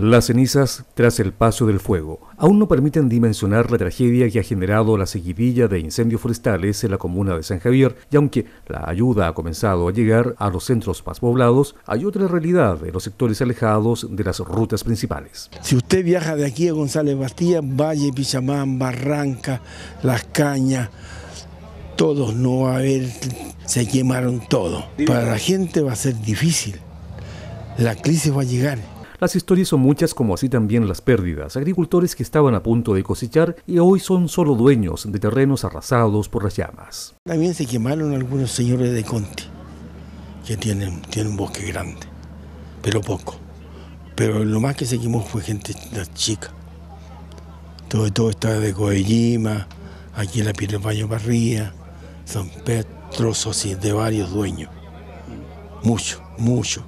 Las cenizas tras el paso del fuego aún no permiten dimensionar la tragedia que ha generado la seguidilla de incendios forestales en la comuna de San Javier y aunque la ayuda ha comenzado a llegar a los centros más poblados, hay otra realidad en los sectores alejados de las rutas principales. Si usted viaja de aquí a González Bastía, Valle, Pichamán, Barranca, Las Cañas, todos no va a haber, se quemaron todo. Para la gente va a ser difícil, la crisis va a llegar. Las historias son muchas como así también las pérdidas. Agricultores que estaban a punto de cosechar y hoy son solo dueños de terrenos arrasados por las llamas. También se quemaron algunos señores de Conti, que tienen, un bosque grande, pero poco. Pero lo más que se quemó fue gente chica. Todo, todo está de Coellima, aquí en la Piedra Baño Barría, San Pedro, trozos de varios dueños. Mucho, mucho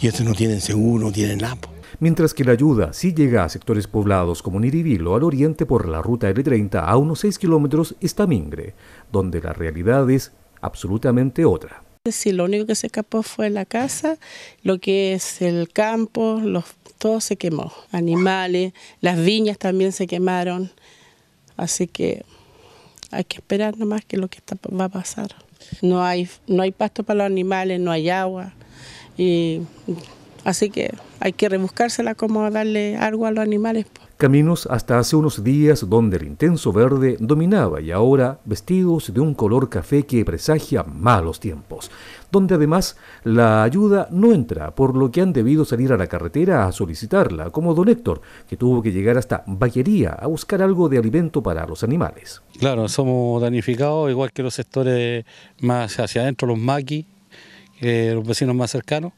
y estos no tienen seguro, no tienen nada. Mientras que la ayuda sí llega a sectores poblados como Niribilo al oriente por la ruta L30 a unos 6 kilómetros está Mingre, donde la realidad es absolutamente otra. Si lo único que se escapó fue la casa, lo que es el campo, los, todo se quemó. Animales, las viñas también se quemaron. Así que hay que esperar nomás que lo que va a pasar. No hay, no hay pasto para los animales, no hay agua. Y así que hay que rebuscársela como darle algo a los animales. Caminos hasta hace unos días donde el intenso verde dominaba y ahora vestidos de un color café que presagia malos tiempos, donde además la ayuda no entra, por lo que han debido salir a la carretera a solicitarla, como don Héctor, que tuvo que llegar hasta Vallería a buscar algo de alimento para los animales. Claro, somos danificados, igual que los sectores más hacia adentro, los maquis, los vecinos más cercanos.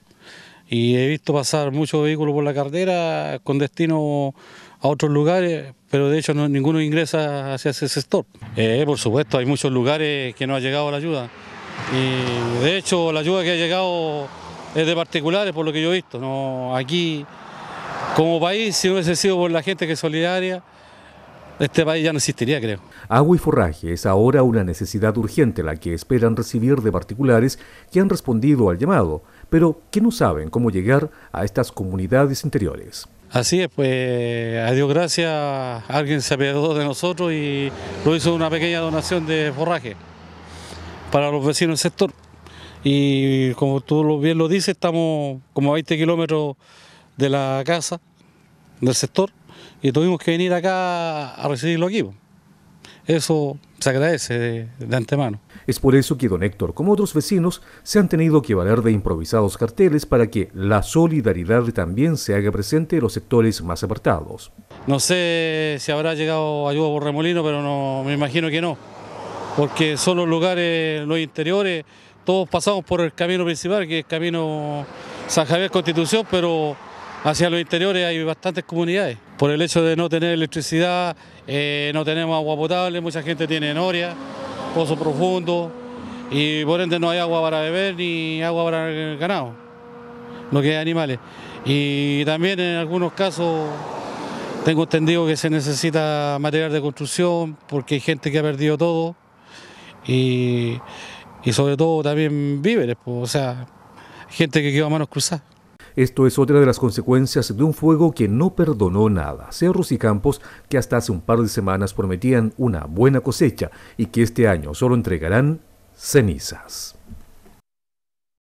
Y he visto pasar muchos vehículos por la carretera con destino a otros lugares, pero de hecho no, ninguno ingresa hacia ese sector. Eh, por supuesto, hay muchos lugares que no ha llegado la ayuda. Y de hecho la ayuda que ha llegado es de particulares, por lo que yo he visto. No, aquí, como país, si no hubiese sido por la gente que es solidaria, este país ya no existiría, creo. Agua y forraje es ahora una necesidad urgente la que esperan recibir de particulares que han respondido al llamado, pero que no saben cómo llegar a estas comunidades interiores. Así es, pues a Dios gracias, alguien se apiadó de nosotros y lo hizo una pequeña donación de forraje para los vecinos del sector. Y como tú bien lo dices, estamos como a 20 kilómetros de la casa, del sector, y tuvimos que venir acá a recibirlo aquí. Eso se agradece de, antemano. Es por eso que don Héctor, como otros vecinos, se han tenido que valer de improvisados carteles para que la solidaridad también se haga presente en los sectores más apartados. No sé si habrá llegado ayuda por remolino, pero no, me imagino que no, porque son los lugares, los interiores, todos pasamos por el camino principal, que es camino San Javier Constitución, pero hacia los interiores hay bastantes comunidades. Por el hecho de no tener electricidad, eh, no tenemos agua potable, mucha gente tiene noria, pozo profundo, y por ende no hay agua para beber ni agua para el ganado, no que animales. Y también en algunos casos tengo entendido que se necesita material de construcción porque hay gente que ha perdido todo y, sobre todo también víveres, pues, o sea, gente que quedó a manos cruzadas. Esto es otra de las consecuencias de un fuego que no perdonó nada. Cerros y campos que hasta hace un par de semanas prometían una buena cosecha y que este año solo entregarán cenizas.